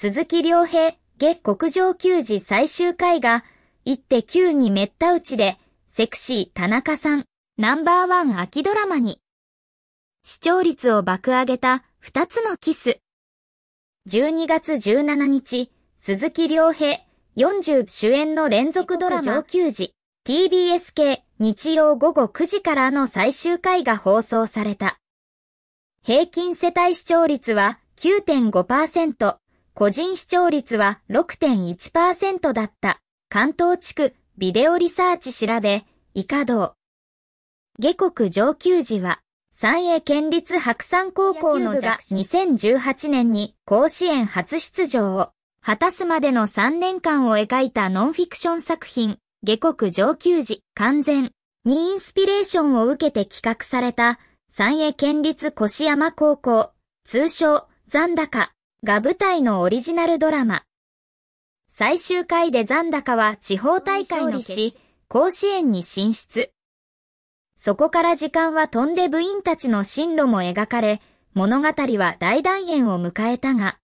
鈴木良平、下国上球児最終回が、一手九にめった打ちで、セクシー田中さん、ナンバーワン秋ドラマに。視聴率を爆上げた二つのキス。12月17日、鈴木良平、40主演の連続ドラマ上級児、TBS 系日曜午後9時からの最終回が放送された。平均世帯視聴率は9.5%。個人視聴率は6.1%だった関東地区ビデオリサーチ調べ、以下道。下国上級時は、三重県立白山高校のが2018年に甲子園初出場を果たすまでの3年間を描いたノンフィクション作品、下国上級時完全にインスピレーションを受けて企画された三重県立越山高校、通称残高が舞台のオリジナルドラマ。最終回で残高は地方大会のし、甲子園に進出。そこから時間は飛んで部員たちの進路も描かれ、物語は大団円を迎えたが、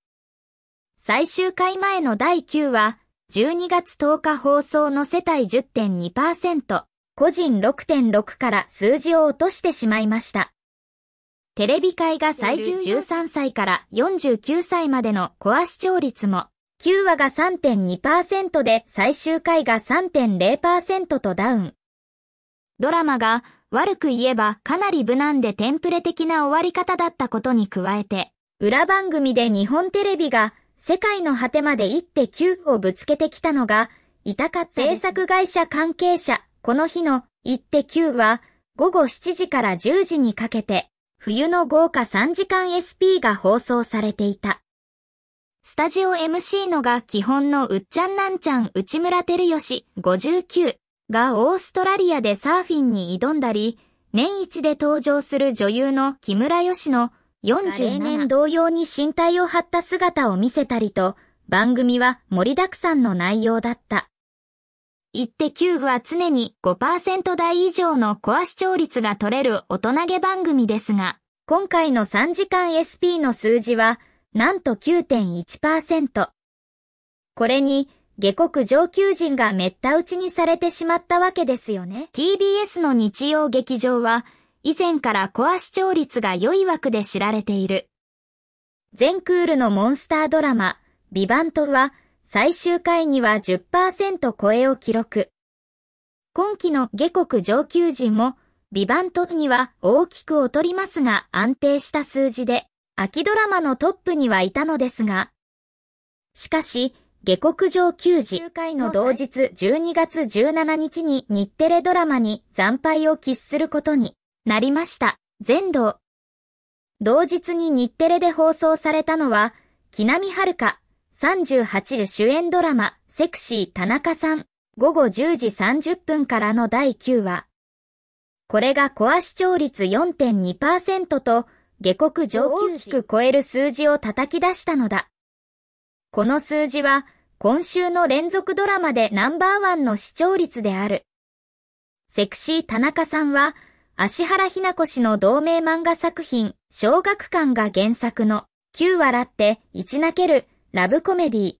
最終回前の第9話、12月10日放送の世帯10.2%、個人6.6から数字を落としてしまいました。テレビ界が最重13歳から49歳までのコア視聴率も、9話が3.2%で最終回が3.0%とダウン。ドラマが悪く言えばかなり無難でテンプレ的な終わり方だったことに加えて、裏番組で日本テレビが世界の果てまで1.9をぶつけてきたのが、痛か制作会社関係者、この日の1.9は午後7時から10時にかけて冬の豪華3時間 SP が放送されていた。スタジオ MC のが基本のうっちゃんなんちゃん内村照義59がオーストラリアでサーフィンに挑んだり、年一で登場する女優の木村しの4 0年同様に身体を張った姿を見せたりと、番組は盛りだくさんの内容だった。一手キューブは常に5%台以上のコア視聴率が取れる大人げ番組ですが、今回の3時間 SP の数字は、なんと9.1%。これに、下国上級人が滅多打ちにされてしまったわけですよね。TBS の日曜劇場は、以前からコア視聴率が良い枠で知られている。全クールのモンスタードラマ、ビバントは、最終回には10%超えを記録。今季の下国上級人も、ビバントには大きく劣りますが安定した数字で、秋ドラマのトップにはいたのですが、しかし、下国上級時、児回の同日12月17日に日テレドラマに惨敗を喫することになりました。全道。同日に日テレで放送されたのは、木南遥38で主演ドラマ、セクシー田中さん、午後10時30分からの第9話。これがコア視聴率4.2%と、下国上大きく超える数字を叩き出したのだ。この数字は、今週の連続ドラマでナンバーワンの視聴率である。セクシー田中さんは、足原ひな子氏の同名漫画作品、小学館が原作の、9笑って、1泣ける、ラブコメディ。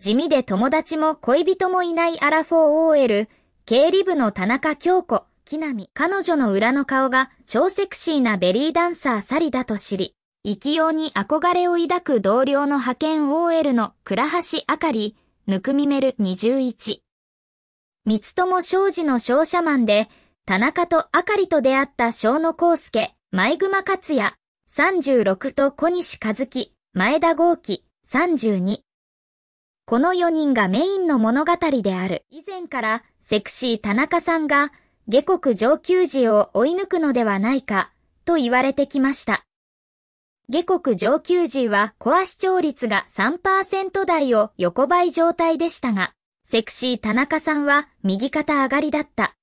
地味で友達も恋人もいないアラフォー OL、経理部の田中京子、木並。彼女の裏の顔が超セクシーなベリーダンサーサリだと知り、勢いに憧れを抱く同僚の派遣 OL の倉橋あかり、ぬくみめる21。三友商事の商社マンで、田中とあかりと出会った小野康介、前熊克也、36と小西和樹、前田豪樹、32この4人がメインの物語である。以前からセクシー田中さんが下国上級時を追い抜くのではないかと言われてきました。下国上級時はコア視聴率が3%台を横ばい状態でしたが、セクシー田中さんは右肩上がりだった。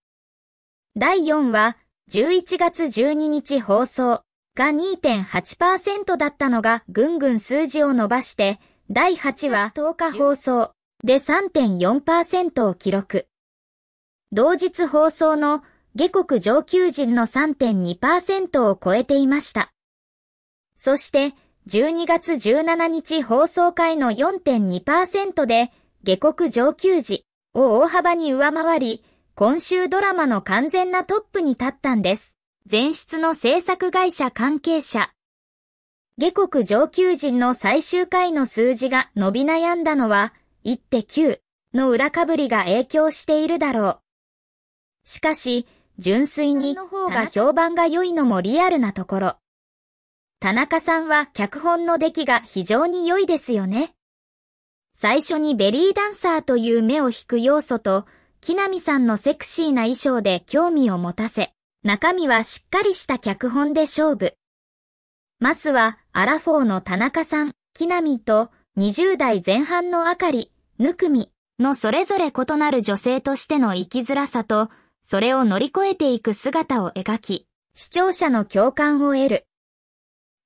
第4話11月12日放送。が2.8%だったのがぐんぐん数字を伸ばして、第8話10日放送で3.4%を記録。同日放送の下国上級人の3.2%を超えていました。そして、12月17日放送回の4.2%で、下国上級時を大幅に上回り、今週ドラマの完全なトップに立ったんです。前出の制作会社関係者。下国上級人の最終回の数字が伸び悩んだのは、1.9の裏かぶりが影響しているだろう。しかし、純粋に、の方が評判が良いのもリアルなところ。田中さんは脚本の出来が非常に良いですよね。最初にベリーダンサーという目を引く要素と、木南さんのセクシーな衣装で興味を持たせ、中身はしっかりした脚本で勝負。マスはアラフォーの田中さん、木並と20代前半のあかり、ぬくみのそれぞれ異なる女性としての生きづらさと、それを乗り越えていく姿を描き、視聴者の共感を得る。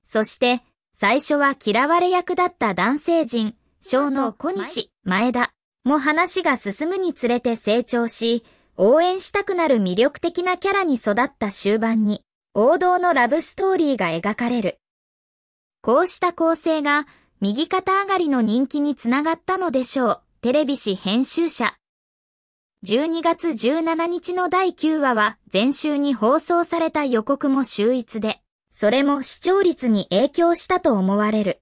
そして、最初は嫌われ役だった男性人、小の小西、前田も話が進むにつれて成長し、応援したくなる魅力的なキャラに育った終盤に、王道のラブストーリーが描かれる。こうした構成が、右肩上がりの人気につながったのでしょう。テレビ誌編集者。12月17日の第9話は、前週に放送された予告も秀逸で、それも視聴率に影響したと思われる。